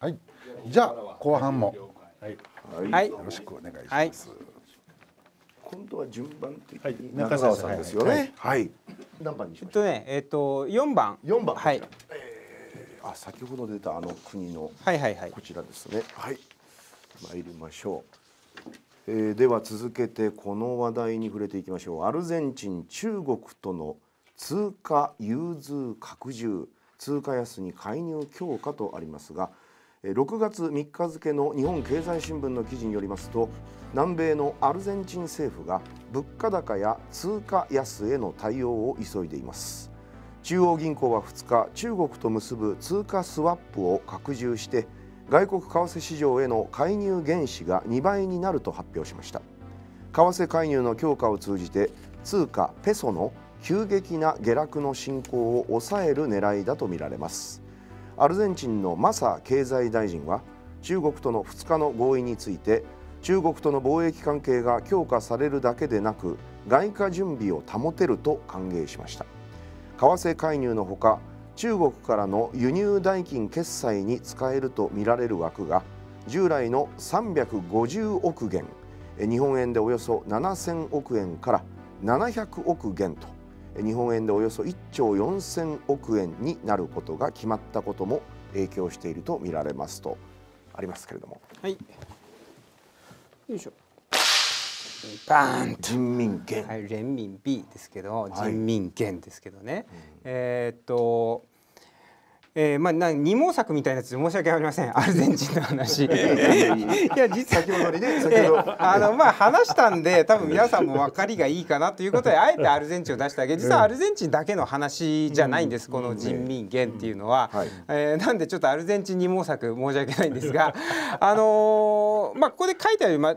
はい。じゃあ後半も、はい、よろしくお願いします。はい、今度は順番的に中澤さんですよね。はい。何番にしましょう。えっとね、えっと四番。四番。はい。えー、あ、先ほど出たあの国のはいはいはい。こちらですね。はい。参りましょう。えー、では続けてこの話題に触れていきましょうアルゼンチン中国との通貨融通拡充通貨安に介入強化とありますが6月3日付の日本経済新聞の記事によりますと南米のアルゼンチン政府が物価高や通貨安への対応を急いでいます中央銀行は2日中国と結ぶ通貨スワップを拡充して外国為替市場への介入原資が2倍になると発表しました為替介入の強化を通じて通貨ペソの急激な下落の進行を抑える狙いだとみられますアルゼンチンのマサ経済大臣は中国との2日の合意について中国との貿易関係が強化されるだけでなく外貨準備を保てると歓迎しました為替介入のほか中国からの輸入代金決済に使えるとみられる枠が従来の350億元日本円でおよそ7000億円から700億元と日本円でおよそ1兆4千億円になることが決まったことも影響しているとみられますとありますけれども。はい、よいしょバーン人民元、はい、人民 B ですけど、人民元ですけどね、うん、えー、っとえー、まあな二毛作みたいなやつ申し訳ありません アルゼンチンの話いや実は先ほどねえー、あのまあ話したんで多分皆さんも分かりがいいかなということで あえてアルゼンチンを出してあげ、実はアルゼンチンだけの話じゃないんです、うん、この人民元っていうのは、うんうんはい、えー、なんでちょっとアルゼンチン二毛作申し訳ないんですが あのー、まあここで書いてある、まあ、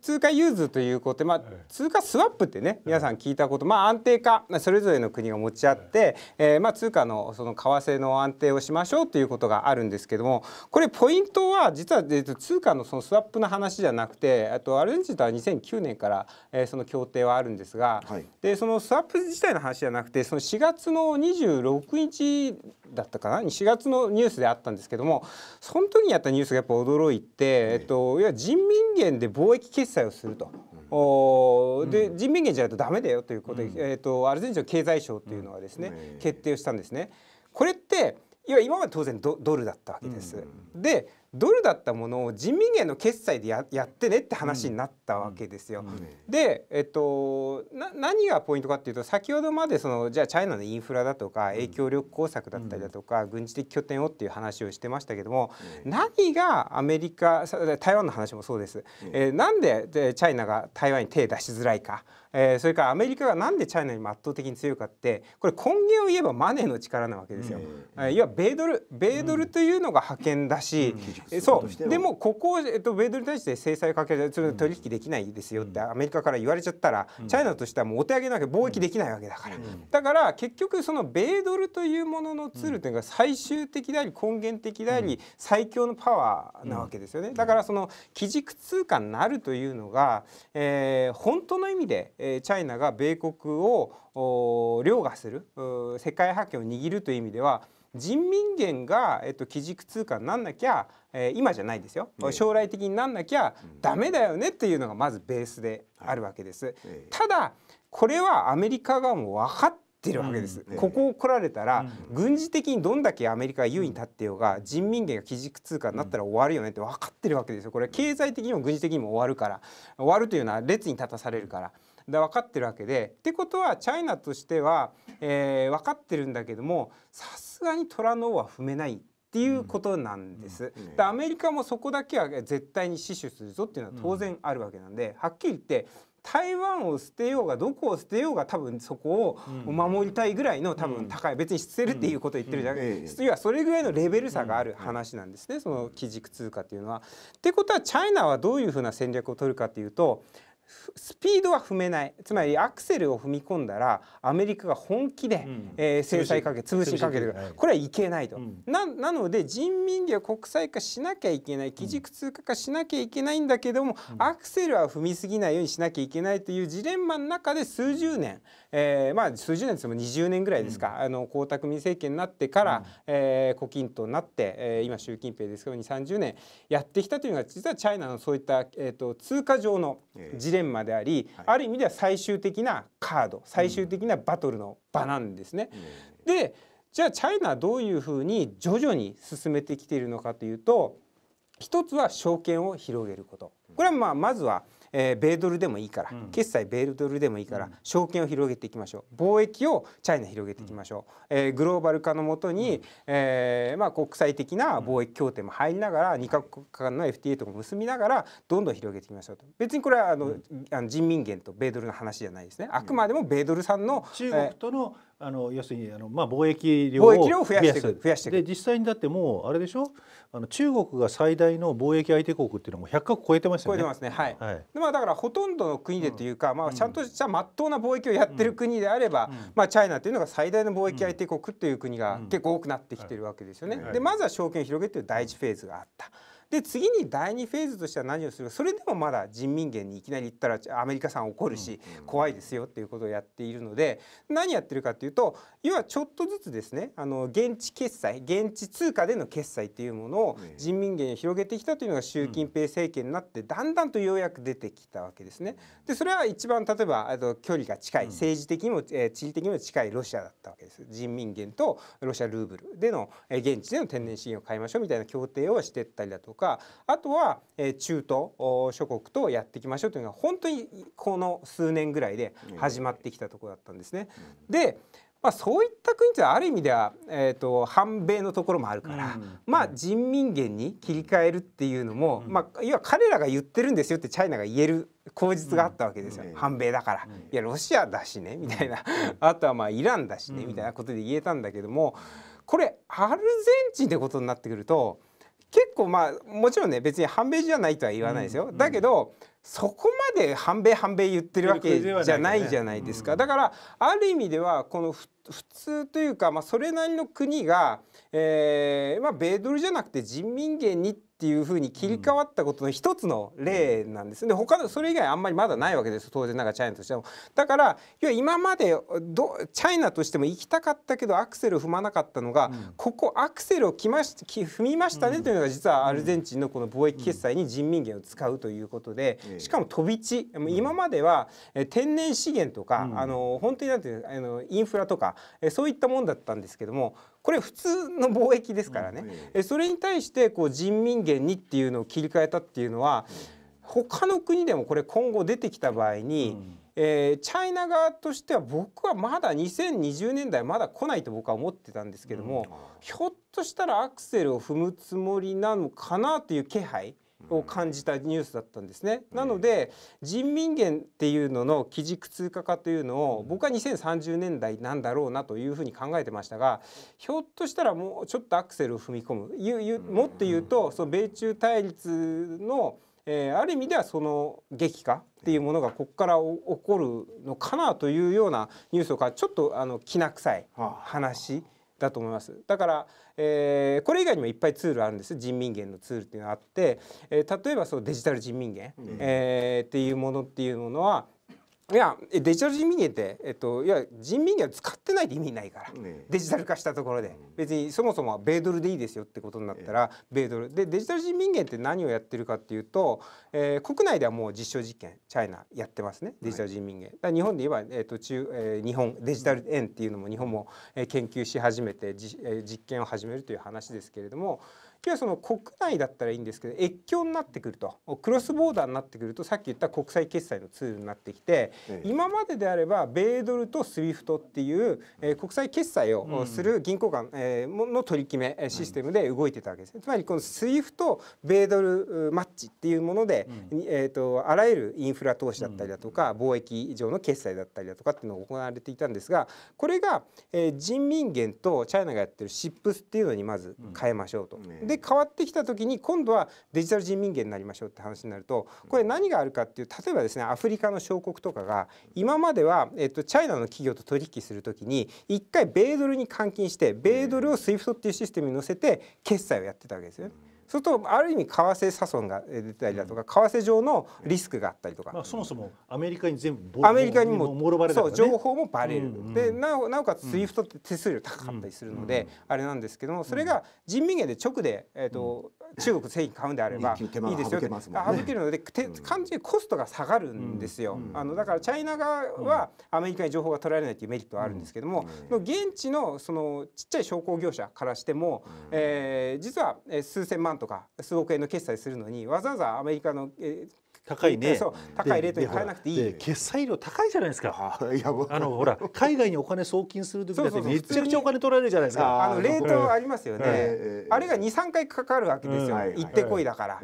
通貨融通ということで、まあ、通貨スワップってね皆さん聞いたこと、まあ、安定化それぞれの国が持ち合って、えーまあ、通貨のその為替の安定をしましょうということがあるんですけどもこれポイントは実は通貨のそのスワップの話じゃなくてとアルゼンチンとは2009年から、えその協定はあるんですが、はい、でそのスワップ自体の話じゃなくてその4月の26日だったかな4月のニュースであったんですけどもその時にやったニュースがやっぱ驚いて、い、えっと、いわゆる人民元で貿易決済をすると。おで、人民元じゃないとダメだよということで、うん、えーと、アルゼンチンの経済省というのはですね、うん、決定をしたんですね。これっていわ今まで当然ドルだったわけです。うん、でドルだったものを人民元の決済でやってねって話になったわけですよ。うんうん、で、えっと、何がポイントかっていうと先ほどまでそのじゃあチャイナのインフラだとか影響力工作だったりだとか、軍事的拠点をっていう話をしてましたけども、何がアメリカ台湾の話もそうです、えー、なんでチャイナが台湾に手出しづらいか。えー、それからアメリカがなんでチャイナに圧倒的に強いかってこれ根源を言えばマネーの力なわけですよ。えん、いわ米ドル米ドルというのが覇権だし、うん、そうでもここを、えっと、米ドルに対して制裁をかける取引できないですよってアメリカから言われちゃったら、チャイナとしてはもうお手上げなわけ貿易できないわけだから、だから結局その米ドルというもののツールというのが最終的であり根源的であり、最強のパワーなわけですよね。だからその基軸通貨になるというのが、えー、本当の意味でえチャイナが米国を凌駕する世界覇権を握るという意味では人民元が、えっと、基軸通貨になんなきゃ、えー、今じゃないですよ、え将来的になんなきゃダメだよねっていうのがまずベースであるわけです。はいえただこれはアメリカ側も分かってるわけです、うん、ここを来られたら、うん、軍事的にどんだけアメリカが優位に立ってようが、うん、人民元が基軸通貨になったら終わるよねって分かってるわけですよこれは経済的にも軍事的にも終わるから終わるというのは列に立たされるから。で分かってるわけでってことはチャイナとしては、えー、分かってるんだけどもさすがに虎の王は踏めないっていうことなんです、うんうん、でアメリカもそこだけは絶対に死守するぞっていうのは当然あるわけなんで、はっきり言って台湾を捨てようがどこを捨てようが多分そこを守りたいぐらいの多分高い、うん、別に捨てるっていうことを言ってるじゃな要うん、はそれぐらいのレベル差がある話なんですね、その基軸通貨っていうのは。ってことはチャイナはどういうふうな戦略を取るかっていうとスピードは踏めないつまりアクセルを踏み込んだらアメリカが本気で、うん、えー、制裁かけ潰しかけてる、これはいけないと、うん、ななので人民元は国際化しなきゃいけない基軸通貨化しなきゃいけないんだけども、うん、アクセルは踏みすぎないようにしなきゃいけないというジレンマの中で数十年、えー、まあ数十年ですも20年ぐらいですか、うん、あの江沢民政権になってから、うん、えー、胡錦涛になって、えー、今習近平ですけど2 3 0年やってきたというのが実はチャイナのそういった、えーと、と通貨上のジレンマンマであり、はい、ある意味では最終的なカード最終的なバトルの場なんですね。うん、でじゃあチャイナはどういうふうに徐々に進めてきているのかというと一つは証券を広げることこれはまあまずはえー、米ドルでもいいから、うん、決済米ドルでもいいから、証券を広げていきましょう貿易をチャイナ広げていきましょう、うん、えー、グローバル化のもとに、うん、えー、まあ、国際的な貿易協定も入りながら、うん、2か国間の FTA とも結びながらどんどん広げていきましょうと別にこれはあの、あの人民元と米ドルの話じゃないですねあくまでも米ドルんの、中国との、えーあの要するにあの、まあ、貿易量を増やしていく増やしてで実際にだってもうあれでしょあの中国が最大の貿易相手国っていうのも100か国超えてますよね。超えてますねはい、はい、まあ、だからほとんどの国でというか、うん、まあ、ちゃんとしたまっとうな貿易をやってる国であれば、うん、まあ、チャイナというのが最大の貿易相手国っていう国が結構多くなってきてるわけですよね。でまずは証券広げていう第一フェーズがあった。で次に第2フェーズとしては何をするかそれでもまだ人民元にいきなり行ったらアメリカさん怒るし怖いですよっていうことをやっているので何やってるかっていうと要はちょっとずつですねあの現地決済現地通貨での決済っていうものを人民元に広げてきたというのが習近平政権になってだんだんとようやく出てきたわけですね。でそれは一番例えばあと距離が近い政治的にも、え地理的にも近いロシアだったわけです人民元とロシアルーブルでの、え現地での天然資源を買いましょうみたいな協定をしてったりだとかかあとは、え中東諸国とやっていきましょうというのが本当にこの数年ぐらいで始まってきたところだったんですね。でまあ、そういった国ってある意味では、えーと、反米のところもあるから、うん、まあ、人民元に切り替えるっていうのも、うん、まあ、要は彼らが言ってるんですよってチャイナが言える口実があったわけですよ、うん、反米だから、いやロシアだしねみたいな、あとはまあイランだしね、みたいなことで言えたんだけどもこれアルゼンチンってことになってくると。結構まあもちろんね別に反米じゃないとは言わないですよ、うんうん、だけどそこまで反米反米言ってるわけじゃないじゃないですか、ねうん、だからある意味ではこの普通というか、まあ、それなりの国が、えーまあ、米ドルじゃなくて人民元にってっていうふうに切り替わったことの一つの例なんです、うん、で他のそれ以外あんまりまだないわけです当然なんかチャイナとしても。だから要は今までどチャイナとしても行きたかったけどアクセル踏まなかったのが、うん、ここアクセルをきまし踏みましたねというのが実はアルゼンチンのこの貿易決済に人民元を使うということで、しかも飛び地今までは天然資源とか、あの本当になんていうあのインフラとかそういったもんだったんですけどもこれ普通の貿易ですからね、うん、それに対してこう人民元にっていうのを切り替えたっていうのは、他の国でもこれ今後出てきた場合に、えー、チャイナ側としては僕はまだ2020年代まだ来ないと僕は思ってたんですけども、うん、ひょっとしたらアクセルを踏むつもりなのかなという気配を感じたニュースだったんですね。なので人民元っていうのの基軸通貨化というのを僕は2030年代なんだろうなというふうに考えてましたがひょっとしたらもうちょっとアクセルを踏み込むもっと言うとその米中対立のえー、ある意味ではその激化っていうものがここから起こるのかなというようなニュースとかちょっとあのきな臭い話だと思いますだから、えー、これ以外にもいっぱいツールあるんです人民元のツールっていうのがあって、えー、例えばそうデジタル人民元、うん、えー、っていうものっていうものはいやデジタル人民元って、えっと、いや人民元使ってないと意味ないから、ね、デジタル化したところで、うん、別にそもそも米ドルでいいですよってことになったら、米ドルでデジタル人民元って何をやってるかっていうと、えー、国内ではもう実証実験チャイナやってますねデジタル人民元、はい、日本で言えば、えーと中えー、日本デジタル円っていうのも日本も、えー、研究し始めてじ、えー、実験を始めるという話ですけれども。要はその国内だったらいいんですけど越境になってくるとクロスボーダーになってくるとさっき言った国際決済のツールになってきて、ええ、今までであれば米ドルと SWIFT っていう、えー、国際決済をする銀行間、えー、の取り決めシステムで動いてたわけです、つまりこの SWIFT 米ドルマッチっていうもので、うん、えーと、あらゆるインフラ投資だったりだとか、うん、貿易上の決済だったりだとかっていうのが行われていたんですがこれが、えー、人民元とチャイナがやってる SIPS っていうのにまず変えましょうと。うんで変わってきた時に今度はデジタル人民元になりましょうって話になるとこれ何があるかっていう例えばですねアフリカの小国とかが今までは、えっと、チャイナの企業と取引する時に1回米ドルに換金して米ドルを SWIFT っていうシステムに乗せて決済をやってたわけですよね。そうするとある意味為替差損が出たりだとか、為替上のリスクがあったりとか、まあ、そもそもアメリカに全部アメリカにももろばれ、ね、そう情報もばれる、うんうん、でなおなおかつスイフトって手数料高かったりするので、あれなんですけどもそれが人民元で直で、えーと中国製品買うんであればいいですよって省けるので完全にコストが下がるんですよ。あのだからチャイナ側はアメリカに情報が取られないというメリットはあるんですけども、現地のそのちっちゃい商工業者からしても、えー、実は数千万とか数億円の決済するのにわざわざアメリカの高いね高いレートに変えなくていい決済量高いじゃないですかあのほら海外にお金送金する時だってめちゃくちゃお金取られるじゃないですかあのレートありますよねあれが二三回かかるわけですよ行ってこいだから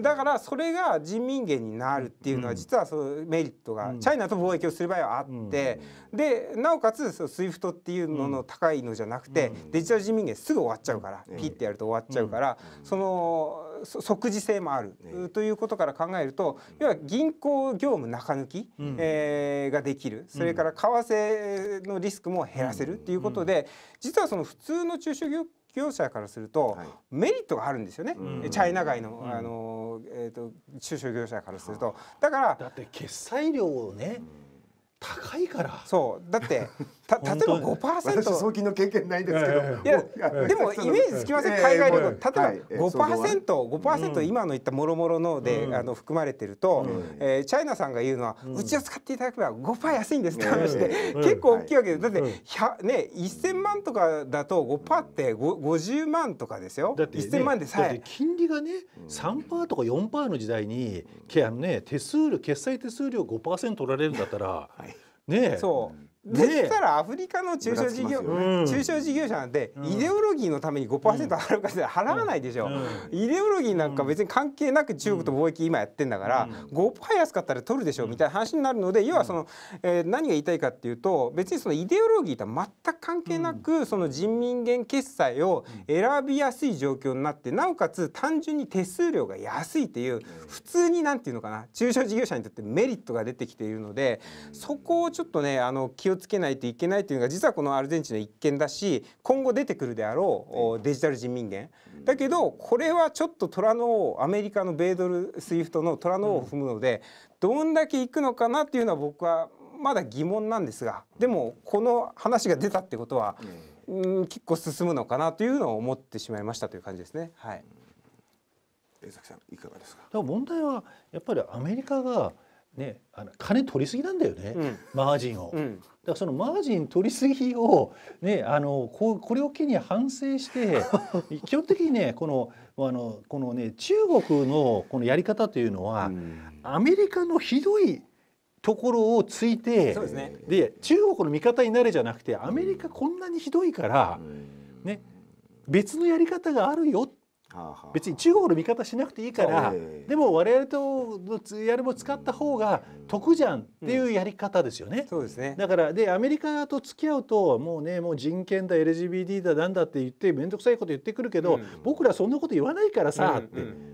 だからそれが人民元になるっていうのは実はそのメリットがチャイナと貿易をする場合はあってでなおかつ SWIFT っていうのの高いのじゃなくてデジタル人民元すぐ終わっちゃうからピッてやると終わっちゃうからその即時性もある、ということから考えると、要は銀行業務中抜き、えができるそれから為替のリスクも減らせるっていうことで、実はその普通の中小業者からすると、メリットがあるんですよね、うチャイナ街の、うん、あの、えーと、と中小業者からすると。だからだって決済量をね、うん高いからそうだって た例えば5%送金の経験ないんですけど、いやでもイメージつきません海外旅行、例えば 5%5%、5%今の言ったもろもろので、あの含まれてると、うえチャイナさんが言うのは、うちを使っていただければ5%安いんですって話で、結構大きいわけでだって、ね1000万とかだと5%って50万とかですよだって、ね、1000万でさえ金利がね3%とか4%の時代に、あの、ね、手数料決済手数料5%取られるんだったら、ねそうそしたらアフリカの中小事業、ね、中小事業者なんて、イデオロギーのために5%払うか払わないでしょ、うん、イデオロギーなんか別に関係なく中国と貿易今やってんだから、5%安かったら取るでしょみたいな話になるので要はその、えー、何が言いたいかっていうと別にそのイデオロギーとは全く関係なく、その人民元決済を選びやすい状況になってなおかつ単純に手数料が安いっていう普通になんていうのかな中小事業者にとってメリットが出てきているのでそこをちょっとねあの気を気をつけないといけないというのが実はこのアルゼンチンの一件だし今後出てくるであろうデジタル人民元、うん、だけどこれはちょっと虎の王アメリカの米ドルスイフトの虎の王を踏むので、うん、どんだけいくのかなっていうのは僕はまだ疑問なんですがでもこの話が出たってことは、うん、結構進むのかなというのを思ってしまいましたという感じですね。はい江崎さんいかがですか。か問題はやっぱりアメリカがね、あの金取りすぎなんだよね、うん、マージンを、うん、からそのマージン取りすぎを、ね、あのここれを機に反省して 基本的にねこのあのこのね中国のこのやり方というのは、うん、アメリカのひどいところをついてで、ね、中国の味方になれじゃなくてアメリカこんなにひどいから、うん、ね、別のやり方があるよって別に中国の味方しなくていいからでも我々とのやりも使った方が得じゃんっていうやり方ですよね。うそうですねだからでアメリカと付き合うともうねもう人権だ LGBT だなんだって言って面倒くさいこと言ってくるけど、僕らそんなこと言わないからさ、って。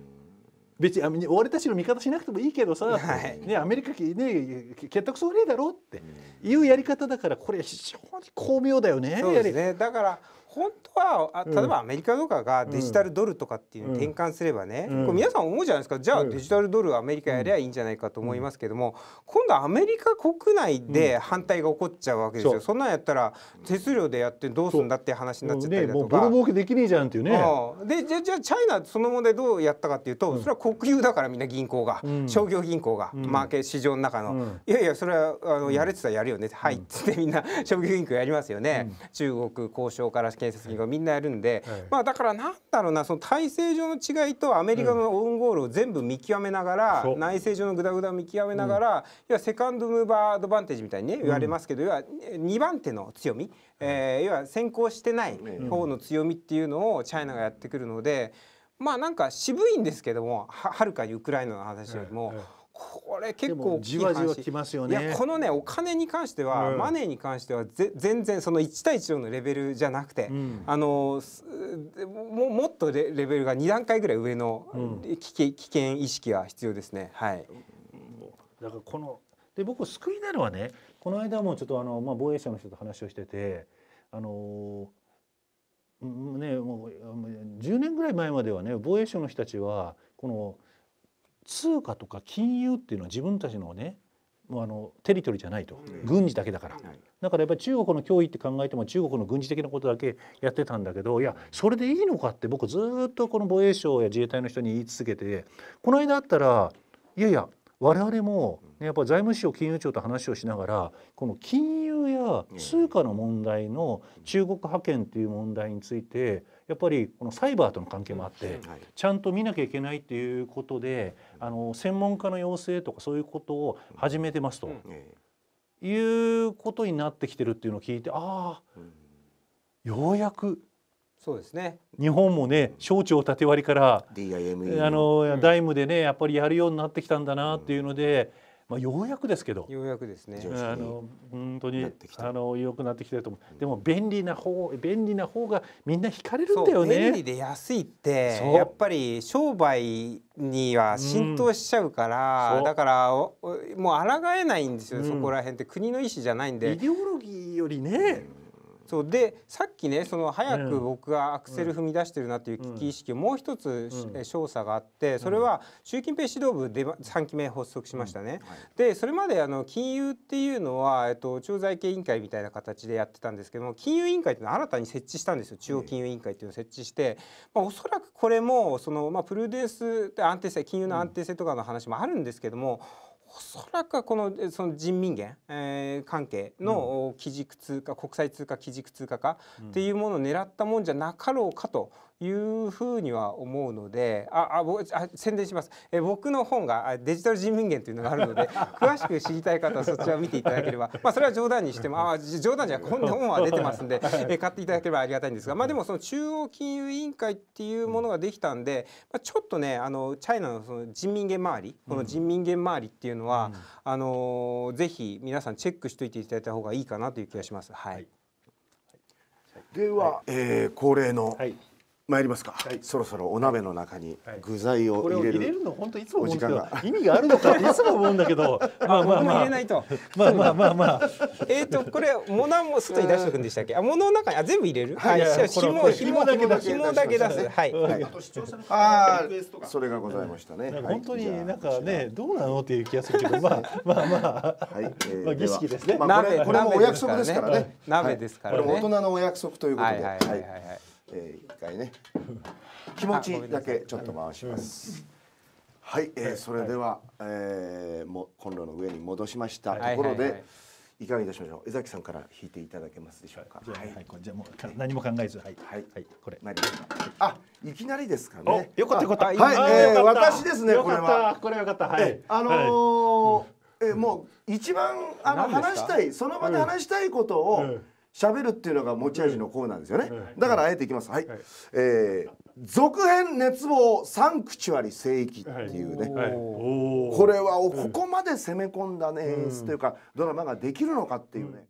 別に俺たちの味方しなくてもいいけどさ、はい、ね、アメリカ、ね、結託そうねえだろっていうやり方だからこれ非常に巧妙だよね。そうですねだから本当は例えばアメリカとかがデジタルドルとかっていうの転換すればね、これ皆さん思うじゃないですかじゃあデジタルドルアメリカやりゃいいんじゃないかと思いますけども、今度アメリカ国内で反対が起こっちゃうわけですよ、そんなんやったら手数料でやってどうすんだって話になっちゃったりだとか、ね、もうボロできねえじゃんっていうね、でじゃじゃあチャイナその問題どうやったかっていうと、それは国有だからみんな銀行が、商業銀行が、マーケ市場の中の、いやいやそれはあのやれてたらやるよね、はいっつってみんな商業銀行やりますよね、中国交渉から建設銀行みんなやるんで、はい、まあだからなんだろうなその体制上の違いとアメリカのオウンゴールを全部見極めながら、うん、内政上のグダグダを見極めながら、うん、要はセカンドムーバーアドバンテージみたいにね言われますけど、要は2番手の強み、えー、要は先行してない方の強みっていうのをチャイナがやってくるので。まあなんか渋いんですけどもはるかにウクライナの話よりも、これ結構じわじわきますよね。いやこのねお金に関しては、うん、マネーに関してはぜ全然その1対1のレベルじゃなくて、うん、あのももっとレレベルが2段階ぐらい上の、うん、危険意識は必要ですね。はい。だからこので僕救いなのはねこの間もちょっとあのまあ防衛省の人と話をしててあのー、ねもう10年ぐらい前まではね防衛省の人たちはこの通貨とか金融っていうのは自分たちのねもうあのテリトリーじゃないと、軍事だけだから、だからやっぱり中国の脅威って考えても中国の軍事的なことだけやってたんだけどいやそれでいいのかって僕ずっとこの防衛省や自衛隊の人に言い続けてこの間あったらいやいや我々も、ね、やっぱ財務省金融庁と話をしながらこの金融や通貨の問題の中国派遣っていう問題について、やっぱりこのサイバーとの関係もあって、ちゃんと見なきゃいけないっていうことであの専門家の養成とかそういうことを始めてますと、いうことになってきてるっていうのを聞いてああ、ようやくそうですね日本もね省庁縦割りから、あの、ダイムでねやっぱりやるようになってきたんだなっていうので。まあ、ようやくですけどようやくですねあの本当にあの良くなってきてると思う、うん、でも便利な方便利な方がみんな惹かれるんだよね便利で安いってやっぱり商売には浸透しちゃうから、うん、だからもう抗えないんですよ、うん、そこら辺って国の意思じゃないんでイデオロギーよりね、そうでさっきねその早く僕がアクセル踏み出してるなという危機意識をもう一つ、うん、調査があってそれは習近平指導部で3期目発足しましたね。でそれまであの金融っていうのは、えっと、調財系委員会みたいな形でやってたんですけども金融委員会っていうのは新たに設置したんですよ中央金融委員会っていうのを設置して、まあ、おそらくこれもその、まあ、プルデンス安定性金融の安定性とかの話もあるんですけども、うんおそらくはこのその人民元、えー、関係の基軸通貨、うん、国際通貨基軸通貨化っていうものを狙ったもんじゃなかろうかというふうには思うのでああ僕あ宣伝しますえ僕の本がデジタル人民元というのがあるので 詳しく知りたい方はそちらを見ていただければ、まあ、それは冗談にしてもあ冗談じゃこんな本は出てますんで え買っていただければありがたいんですが、まあ、でもその中央金融委員会っていうものができたんで、まあ、ちょっとねあのチャイナのその人民元周りこの人民元周りっていうのは、うん、あのぜひ皆さんチェックしておいていただいた方がいいかなという気がします。はい、はい、では、はい、えー、恒例の、はい参りますか、はい、そろそろお鍋の中に具材を入れる,、れるの本当いつも思うん意味があるのかっていつも思うんだけど まあまあまあ入れないとまあまあまあまあえっとこれ物も外に出しておくんでしたっけあ物の中にあ全部入れるはい紐紐だけ出す紐だけ出すはい、はい、あと視聴者のあそれがございましたね、うん、本当になんかねどうなのっていう気がするけどまあまあまあはい、えー、まあ儀式ですね、まあ、これこれもお約束ですからね鍋ですからね大人のお約束ということではいはいはいはいえー、一回ね気持ちだけちょっと回します。はい、えー、それでは、はい、えー、もコンロの上に戻しましたところで。はいはいいかがいたしましょう。江崎さんから引いていただけますでしょうか。はい、はい、じゃもう、はい、何も考えず、はい、はい、はい、これ。あ、いきなりですかね。よかった、よかった。はい、えー、私ですね、これは。これよかった。はい。あのー、えー、もう一番あの話したい、その場で話したいことを。うんうん喋るっていうのが持ち味のコーナーですよね、だからあえていきますはい、はい、えー、続編熱望サンクチュアリ聖域っていうね、はい、これはここまで攻め込んだね演出というか、ドラマができるのかっていうね、